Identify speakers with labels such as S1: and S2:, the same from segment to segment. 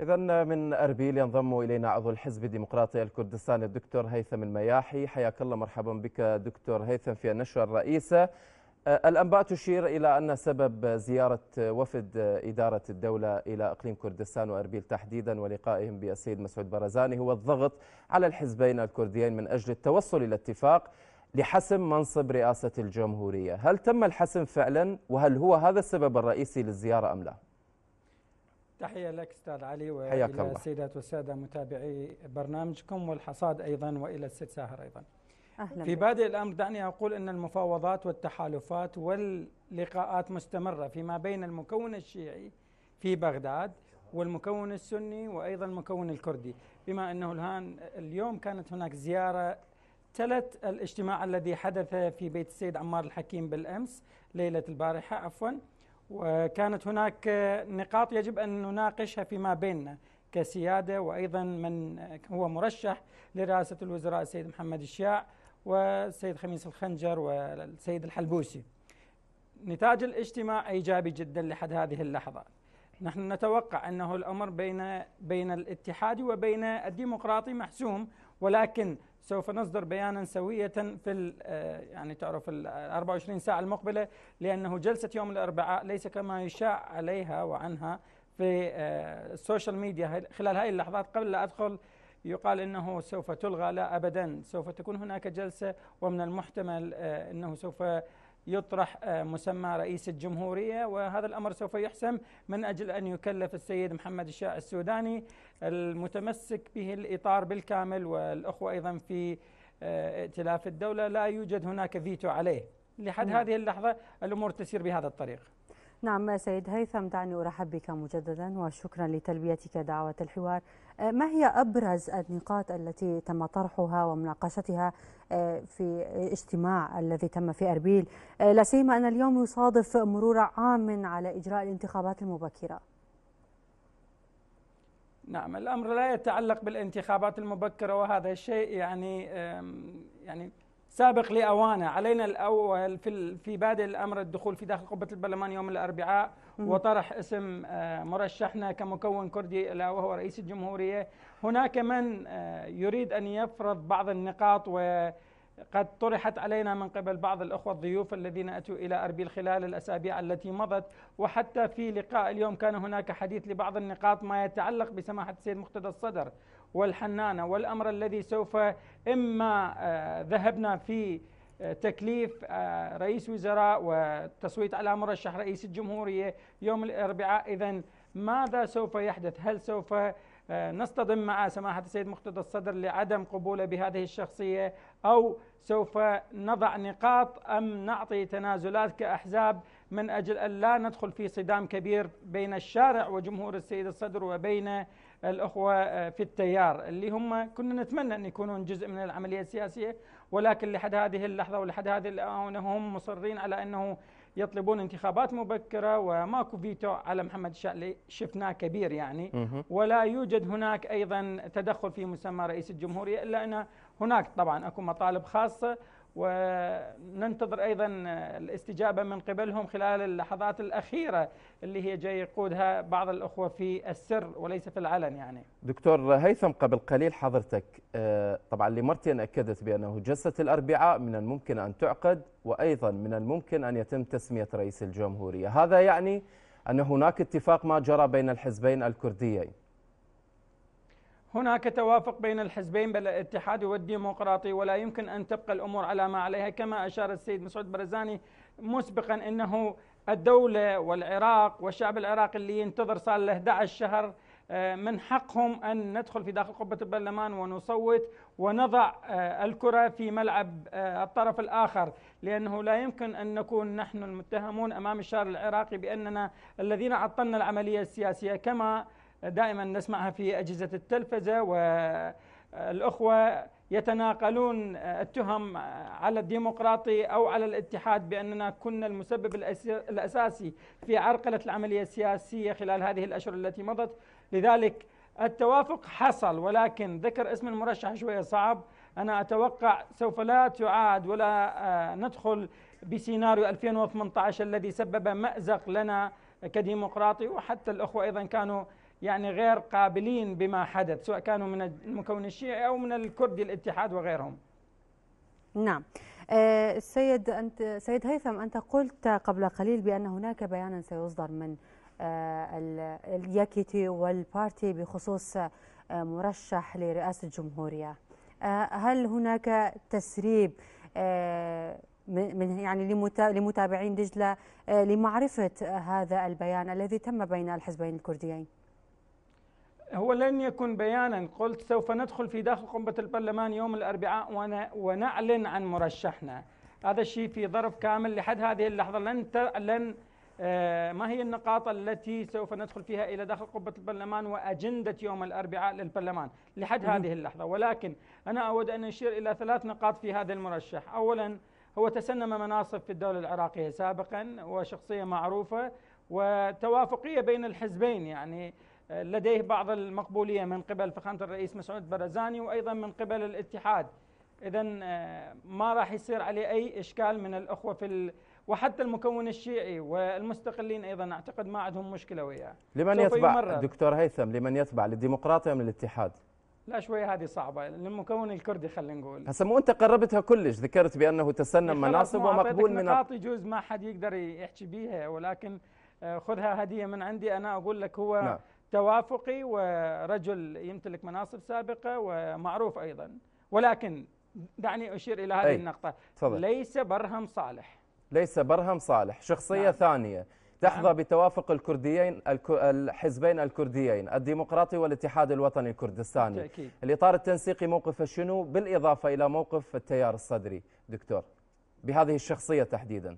S1: إذا من أربيل ينضم إلينا عضو الحزب الديمقراطي الكردستاني الدكتور هيثم المياحي حياك الله مرحبا بك دكتور هيثم في النشرة الرئيسة آه، الأنباء تشير إلى أن سبب زيارة وفد إدارة الدولة إلى إقليم كردستان وأربيل تحديدا ولقائهم بالسيد مسعود برزاني هو الضغط على الحزبين الكرديين من أجل التوصل إلى اتفاق لحسم منصب رئاسة الجمهورية هل تم الحسم فعلا وهل هو هذا السبب الرئيسي للزيارة أم لا؟
S2: تحية لك أستاذ علي وإلى السيدات والسادة متابعي برنامجكم والحصاد أيضا وإلى الست ساهر أيضا
S3: أهلا في بادئ
S2: الأمر دعني أقول أن المفاوضات والتحالفات واللقاءات مستمرة فيما بين المكون الشيعي في بغداد والمكون السني وأيضا المكون الكردي بما أنه الآن اليوم كانت هناك زيارة تلت الاجتماع الذي حدث في بيت السيد عمار الحكيم بالأمس ليلة البارحة عفواً وكانت هناك نقاط يجب أن نناقشها فيما بيننا كسيادة وأيضا من هو مرشح لرئاسة الوزراء السيد محمد الشياع والسيد خميس الخنجر والسيد الحلبوسي نتاج الاجتماع إيجابي جدا لحد هذه اللحظة نحن نتوقع أنه الأمر بين بين الاتحاد وبين الديمقراطي محسوم ولكن سوف نصدر بيانا سوية في آه، يعني تعرف ال 24 آه، ساعة المقبلة لأنه جلسة يوم الأربعاء ليس كما يشاع عليها وعنها في السوشيال آه، ميديا خلال هذه اللحظات قبل لا أدخل يقال انه سوف تلغى لا ابدا سوف تكون هناك جلسه ومن المحتمل انه سوف يطرح آه، مسمى رئيس الجمهورية وهذا الأمر سوف يحسم من أجل أن يكلف السيد محمد الشاع السوداني المتمسك به الإطار بالكامل والأخوة أيضا في آه، ائتلاف الدولة لا يوجد هناك فيتو عليه لحد نعم. هذه اللحظة الأمور تسير بهذا الطريق
S3: نعم سيد هيثم دعني أرحب بك مجددا وشكرا لتلبيتك دعوة الحوار آه، ما هي أبرز النقاط التي تم طرحها ومناقشتها آه، في اجتماع الذي تم في أربيل آه، لا سيما أن اليوم يصادف مرور عام على إجراء الانتخابات المبكرة
S2: نعم الأمر لا يتعلق بالانتخابات المبكرة وهذا الشيء يعني يعني سابق لأوانه علينا الأول في, في بادئ الأمر الدخول في داخل قبة البرلمان يوم الأربعاء وطرح اسم آه، مرشحنا كمكون كردي الا وهو رئيس الجمهوريه هناك من آه، يريد ان يفرض بعض النقاط و قد طرحت علينا من قبل بعض الأخوة الضيوف الذين أتوا إلى أربيل خلال الأسابيع التي مضت وحتى في لقاء اليوم كان هناك حديث لبعض النقاط ما يتعلق بسماحة السيد مقتدى الصدر والحنانة والأمر الذي سوف إما آه، ذهبنا في آه، تكليف آه، رئيس وزراء والتصويت على مرشح رئيس الجمهورية يوم الأربعاء إذا ماذا سوف يحدث هل سوف آه، نصطدم مع سماحة السيد مقتدى الصدر لعدم قبوله بهذه الشخصية أو سوف نضع نقاط أم نعطي تنازلات كأحزاب من أجل أن لا ندخل في صدام كبير بين الشارع وجمهور السيد الصدر وبين الأخوة آه، في التيار اللي هم كنا نتمنى أن يكونون جزء من العملية السياسية ولكن لحد هذه اللحظة ولحد هذه الآونة هم مصرين على أنه يطلبون انتخابات مبكره وماكو فيتو على محمد الشاذلي شفناه كبير يعني ولا يوجد هناك ايضا تدخل في مسمى رئيس الجمهوريه الا ان هناك طبعا اكو مطالب خاصه وننتظر ايضا الاستجابه من قبلهم خلال اللحظات الاخيره اللي هي جاي يقودها بعض الاخوه في السر وليس في العلن يعني.
S1: دكتور هيثم قبل قليل حضرتك آه، طبعا لمرتين اكدت بانه جلسه الاربعاء من الممكن ان تعقد وايضا من الممكن ان يتم تسميه رئيس الجمهوريه، هذا يعني ان هناك اتفاق ما جرى بين الحزبين الكرديين.
S2: هناك توافق بين الحزبين بل الاتحاد والديمقراطي ولا يمكن أن تبقى الأمور على ما عليها كما أشار السيد مسعود برزاني مسبقا أنه الدولة والعراق والشعب العراقي اللي ينتظر صار له 11 شهر آه، من حقهم أن ندخل في داخل قبة البرلمان ونصوت ونضع آه، الكرة في ملعب آه، الطرف الآخر لأنه لا يمكن أن نكون نحن المتهمون أمام الشارع العراقي بأننا الذين عطلنا العملية السياسية كما دائما نسمعها في أجهزة التلفزة والأخوة يتناقلون آه، التهم آه، على الديمقراطي أو على الاتحاد بأننا كنا المسبب الأساسي في عرقلة العملية السياسية خلال هذه الأشهر التي مضت لذلك التوافق حصل ولكن ذكر اسم المرشح شوية صعب أنا أتوقع سوف لا تعاد ولا آه، ندخل بسيناريو 2018 الذي سبب مأزق لنا كديمقراطي وحتى الأخوة أيضا كانوا يعني غير قابلين بما حدث سواء كانوا من المكون الشيعي أو من الكردي الاتحاد وغيرهم
S3: نعم آه، السيد أنت سيد هيثم أنت قلت قبل قليل بأن هناك بيانا سيصدر من آه، الياكيتي والبارتي بخصوص آه، مرشح لرئاسة الجمهورية هل هناك تسريب من يعني لمتابعين دجلة لمعرفة هذا البيان الذي تم بين الحزبين الكرديين؟
S2: هو لن يكن بيانا قلت سوف ندخل في داخل قمة البرلمان يوم الأربعاء ونعلن عن مرشحنا هذا الشيء في ظرف كامل لحد هذه اللحظة لن لن آه، ما هي النقاط التي سوف ندخل فيها إلى داخل قبة البرلمان وأجندة يوم الأربعاء للبرلمان لحد هذه اللحظة ولكن أنا أود أن أشير إلى ثلاث نقاط في هذا المرشح أولا هو تسنم مناصب في الدولة العراقية سابقا وشخصية معروفة وتوافقية بين الحزبين يعني لديه بعض المقبولية من قبل فخامة الرئيس مسعود برزاني وأيضا من قبل الاتحاد إذا آه، ما راح يصير عليه أي إشكال من الأخوة في وحتى المكون الشيعي والمستقلين ايضا اعتقد ما عندهم مشكله وياه لمن يتبع
S1: دكتور هيثم لمن يتبع للديمقراطيه ام للاتحاد
S2: لا شوية هذه صعبة للمكون الكردي خلينا نقول
S1: هسه مو أنت قربتها كلش ذكرت بأنه تسنم إيه، مناصب ومقبول من نقاط
S2: يجوز ما حد يقدر يحكي بيها ولكن آه، خذها هدية من عندي أنا أقول لك هو نعم. توافقي ورجل يمتلك مناصب سابقه ومعروف ايضا ولكن دعني اشير الى هذه أي. النقطه صدق. ليس برهم صالح
S1: ليس برهم صالح شخصيه نعم. ثانيه تحظى نعم. بتوافق الكرديين الحزبين الكرديين الديمقراطي والاتحاد الوطني الكردستاني تأكيد. الاطار التنسيقي موقفه شنو بالاضافه الى موقف التيار الصدري دكتور بهذه الشخصيه تحديدا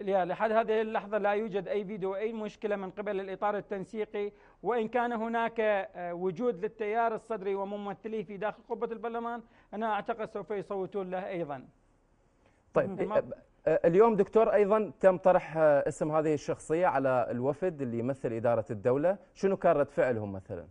S2: لحد هذه اللحظة لا يوجد أي فيديو أي مشكلة من قبل الإطار التنسيقي وإن كان هناك آه، وجود للتيار الصدري وممثليه في داخل قبة البرلمان أنا أعتقد سوف يصوتون له أيضا طيب إيه،
S1: آه، اليوم دكتور أيضا تم طرح آه، اسم هذه الشخصية على الوفد اللي يمثل إدارة الدولة شنو كان رد فعلهم مثلا؟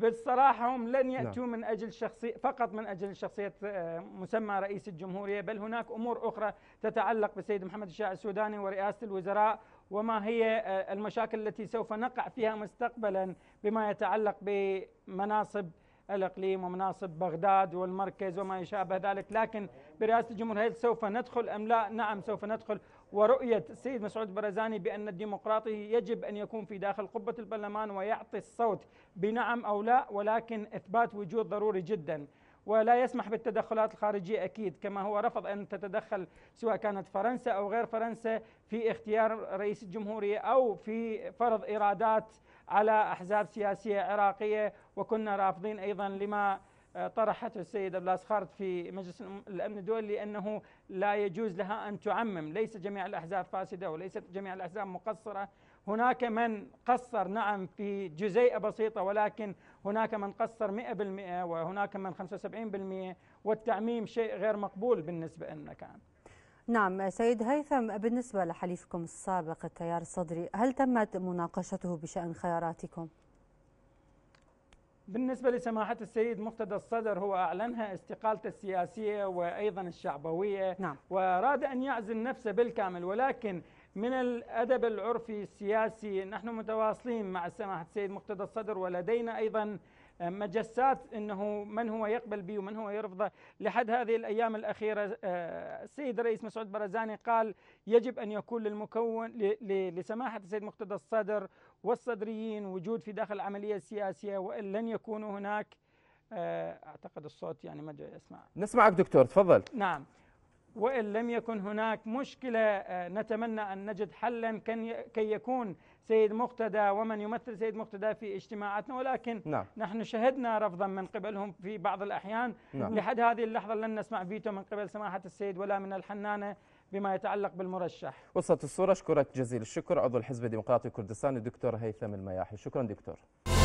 S2: بالصراحة هم لن يأتوا لا. من أجل شخصي فقط من أجل شخصية آه، مسمى رئيس الجمهورية بل هناك أمور أخرى تتعلق بالسيد محمد الشاعر السوداني ورئاسة الوزراء وما هي آه، المشاكل التي سوف نقع فيها مستقبلا بما يتعلق بمناصب الإقليم ومناصب بغداد والمركز وما يشابه ذلك لكن برئاسة الجمهورية سوف ندخل أم لا نعم سوف ندخل ورؤية السيد مسعود برزاني بأن الديمقراطي يجب أن يكون في داخل قبة البرلمان ويعطي الصوت بنعم أو لا ولكن إثبات وجود ضروري جدا ولا يسمح بالتدخلات الخارجية أكيد كما هو رفض أن تتدخل سواء كانت فرنسا أو غير فرنسا في اختيار رئيس الجمهورية أو في فرض إرادات على أحزاب سياسية عراقية وكنا رافضين أيضا لما طرحته السيدة بلاسخارت في مجلس الأمن الدولي أنه لا يجوز لها أن تعمم ليس جميع الأحزاب فاسدة وليست جميع الأحزاب مقصرة هناك من قصر نعم في جزيئة بسيطة ولكن هناك من قصر 100% وهناك من 75% والتعميم شيء غير مقبول بالنسبة لنا كان
S3: نعم سيد هيثم بالنسبة لحليفكم السابق التيار الصدري هل تمت مناقشته بشأن خياراتكم؟
S2: بالنسبة لسماحة السيد مقتدى الصدر هو أعلنها استقالته السياسية وأيضا الشعبوية نعم. وأراد أن يعزل نفسه بالكامل ولكن من الأدب العرفي السياسي نحن متواصلين مع سماحة السيد مقتدى الصدر ولدينا أيضا آه، مجسات انه من هو يقبل به ومن هو يرفضه لحد هذه الايام الاخيره آه، السيد الرئيس مسعود برزاني قال يجب ان يكون للمكون لسماحه السيد مقتدى الصدر والصدريين وجود في داخل العمليه السياسيه وان لن يكونوا هناك آه، اعتقد الصوت يعني ما جاي اسمع
S1: نسمعك دكتور تفضل
S2: نعم وان لم يكن هناك مشكله نتمنى ان نجد حلا كي يكون سيد مقتدى ومن يمثل سيد مقتدى في اجتماعاتنا ولكن نعم. نحن شهدنا رفضا من قبلهم في بعض الأحيان نعم. لحد هذه اللحظة لن نسمع فيتو من قبل سماحة السيد ولا من الحنانة بما يتعلق بالمرشح
S1: وصلت الصورة أشكرك جزيل الشكر عضو الحزب الديمقراطي كردستان الدكتور هيثم المياحي شكرا دكتور